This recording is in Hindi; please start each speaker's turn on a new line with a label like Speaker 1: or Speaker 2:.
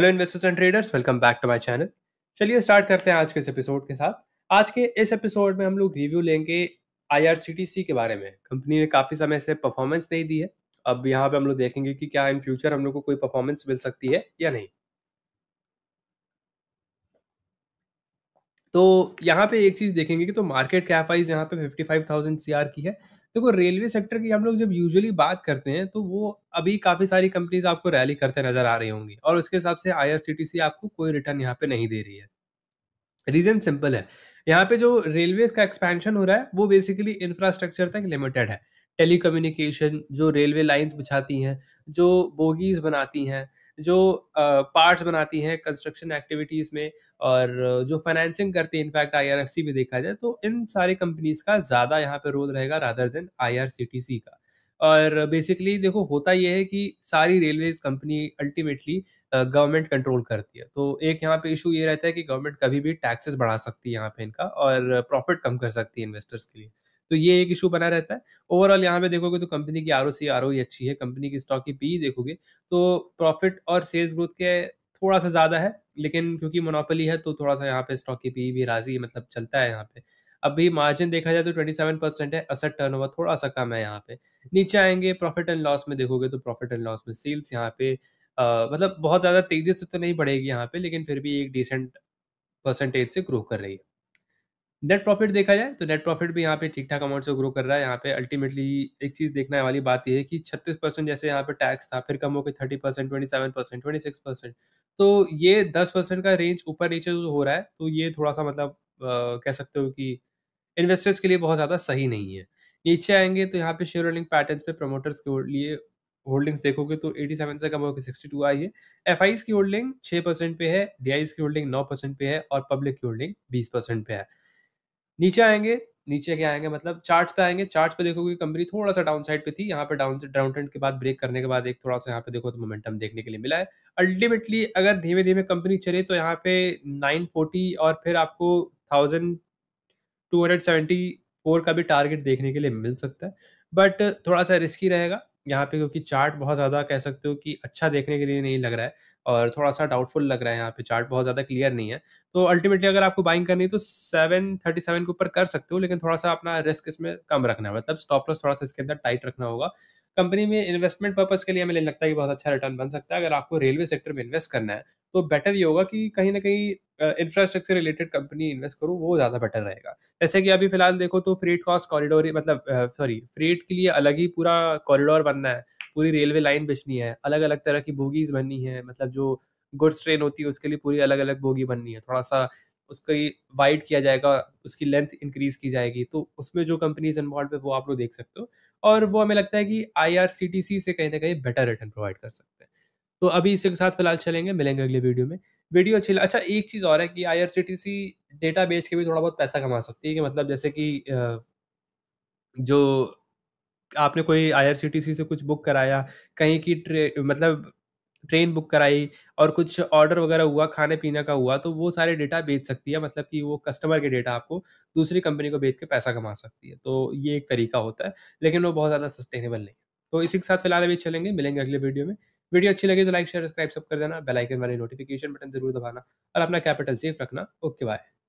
Speaker 1: hello investors and traders welcome back to my channel चलिए स्टार्ट करते हैं आज के इस एपिसोड के साथ आज के इस एपिसोड में हम लोग रिव्यू लेंगे आईआरसीटीसी के बारे में कंपनी ने काफ़ी समय से परफॉर्मेंस नहीं दी है अब यहाँ पे हम लोग देखेंगे कि क्या इन फ्यूचर हम लोग को कोई परफॉर्मेंस मिल सकती है या नहीं तो यहाँ पे एक चीज़ देखेंगे कि तो मार्केट कैप वाइज यहाँ पे fifty five thousand C R की है देखो रेलवे सेक्टर की हम लोग जब यूजुअली बात करते हैं तो वो अभी काफ़ी सारी कंपनीज आपको रैली करते नजर आ रही होंगी और उसके हिसाब से आईआरसीटीसी आपको कोई रिटर्न यहाँ पे नहीं दे रही है रीज़न सिंपल है यहाँ पे जो रेलवे का एक्सपेंशन हो रहा है वो बेसिकली इंफ्रास्ट्रक्चर तक लिमिटेड है टेलीकम्युनिकेशन जो रेलवे लाइंस बिछाती हैं जो बोगीज बनाती हैं जो पार्ट्स बनाती हैं कंस्ट्रक्शन एक्टिविटीज़ में और जो फाइनेंसिंग करती है इनफैक्ट आई में देखा जाए तो इन सारी कंपनीज़ का ज़्यादा यहाँ पर रोल रहेगा रादर देन आई का और बेसिकली देखो होता यह है कि सारी railway company ultimately government control करती है तो एक यहाँ पे इशू ये रहता है कि गवर्नमेंट कभी भी टैक्सेस बढ़ा सकती है यहाँ पे इनका और प्रॉफिट कम कर सकती है इन्वेस्टर्स के लिए तो ये एक इशू बना रहता है ओवरऑल यहाँ पे देखोगे तो कंपनी की R O C R O अच्छी है कंपनी की स्टॉक की पी e देखोगे तो प्रॉफिट और सेल्स ग्रोथ के थोड़ा सा ज़्यादा है लेकिन क्योंकि मोनोपली है तो थोड़ा सा यहाँ पे स्टॉक की पी e भी राजी मतलब चलता है यहाँ पे अभी मार्जिन देखा जाए तो ट्वेंटी सेवन परसेंट है असर टर्न ओवर थोड़ा सा कम है यहाँ पे नीचे आएंगे प्रॉफिट एंड लॉस में देखोगे तो प्रॉफिट एंड लॉस में सेल्स यहाँ पे आ, मतलब बहुत ज़्यादा तेजी से तो नहीं बढ़ेगी यहाँ पे लेकिन फिर भी एक डिसेंट परसेंटेज से ग्रो कर रही है नेट प्रॉफिट देखा जाए तो नेट प्रॉफिट भी यहाँ पे ठीक ठाक अमाउंट से ग्रो कर रहा है यहाँ पे अल्टीमेटली एक चीज़ देखने वाली बात यह है कि छत्तीस परसेंट जैसे यहाँ पे टैक्स था फिर कम हो गए thirty percent twenty seven percent twenty six percent तो ये दस परसेंट का रेंज ऊपर नीचे जो हो रहा है तो ये थोड़ा सा मतलब आ, कह सकते हो कि इन्वेस्टर्स के लिए बहुत ज़्यादा सही नहीं है नीचे आएंगे तो यहाँ पे शेयर होल्डिंग पैटर्न पे प्रमोटर्स के लिए होल्डिंग्स देखोगे तो 87 से कम होकर 62 आई है एफ की होल्डिंग 6 परसेंट पे है डी की होल्डिंग 9 परसेंट पे है और पब्लिक की होल्डिंग 20 परसेंट पे है नीचे आएंगे नीचे क्या आएंगे मतलब चार्ट पे आएंगे चार्ट पे देखोगे कंपनी थोड़ा सा डाउन साइड पे थी यहाँ पे डाउन डाउन ट्रेंड के बाद ब्रेक करने के बाद एक थोड़ा सा यहाँ पे देखो तो मोमेंटम देखने के लिए मिला है अल्टीमेटली अगर धीमे धीमे कंपनी चले तो यहाँ पे फोर्टी और फिर आपको थाउजेंड फोर का भी टारगेट देखने के लिए मिल सकता है बट थोड़ा सा रिस्की रहेगा यहाँ पे क्योंकि चार्ट बहुत ज़्यादा कह सकते हो कि अच्छा देखने के लिए नहीं लग रहा है और थोड़ा सा डाउटफुल लग रहा है यहाँ पे चार्ट बहुत ज़्यादा क्लियर नहीं है तो अल्टीमेटली अगर आपको बाइंग करनी है तो सेवन थर्टी सेवन के ऊपर कर सकते हो लेकिन थोड़ा सा अपना रिस्क इसमें कम रखना है मतलब स्टॉप लॉस थोड़ा सा इसके अंदर टाइट रखना होगा कंपनी में इन्वेस्टमेंट पर्पज के लिए हमें लगता है कि बहुत अच्छा रिटर्न बन सकता है अगर आपको रेलवे सेक्टर में इन्वेस्ट करना है तो बेटर ये होगा कि कहीं ना कहीं इंफ्रास्ट्रक्चर रिलेटेड कंपनी इन्वेस्ट करो वो ज़्यादा बेटर रहेगा जैसे कि अभी फिलहाल देखो तो फ्रेट कॉस्ट कॉरिडोर मतलब सॉरी फ्रेट के लिए अलग ही पूरा कॉरिडोर बनना है पूरी रेलवे लाइन बेचनी है अलग अलग तरह की बोगीज बननी है मतलब जो गुड्स ट्रेन होती है उसके लिए पूरी अलग अलग बोगी बननी है थोड़ा सा उसकी वाइड किया जाएगा उसकी लेंथ इंक्रीज की जाएगी तो उसमें जो कंपनीज इन्वॉल्व है वो आप लोग देख सकते हो और वो हमें लगता है कि आई से कहीं ना कहीं बेटर रिटर्न प्रोवाइड कर सकते हैं तो अभी इसी के साथ फिलहाल चलेंगे मिलेंगे अगले वीडियो में वीडियो अच्छी अच्छा एक चीज़ और है कि सी डेटा बेच के भी थोड़ा बहुत पैसा कमा सकती है कि मतलब जैसे कि जो आपने कोई आई से कुछ बुक कराया कहीं की ट्रे मतलब ट्रेन बुक कराई और कुछ ऑर्डर वगैरह हुआ खाने पीने का हुआ तो वो सारे डेटा बेच सकती है मतलब कि वो कस्टमर के डेटा आपको दूसरी कंपनी को बेच के पैसा कमा सकती है तो ये एक तरीका होता है लेकिन वो बहुत ज़्यादा सस्टेनेबल नहीं तो इसी के साथ फिलहाल अभी चलेंगे मिलेंगे अगले वीडियो में वीडियो अच्छी लगी तो लाइक शेयर सब्सक्राइब सब कर देना बेल आइकन वाले नोटिफिकेशन बटन जरूर दबाना और अपना कैपिटल सेफ रखना ओके बाय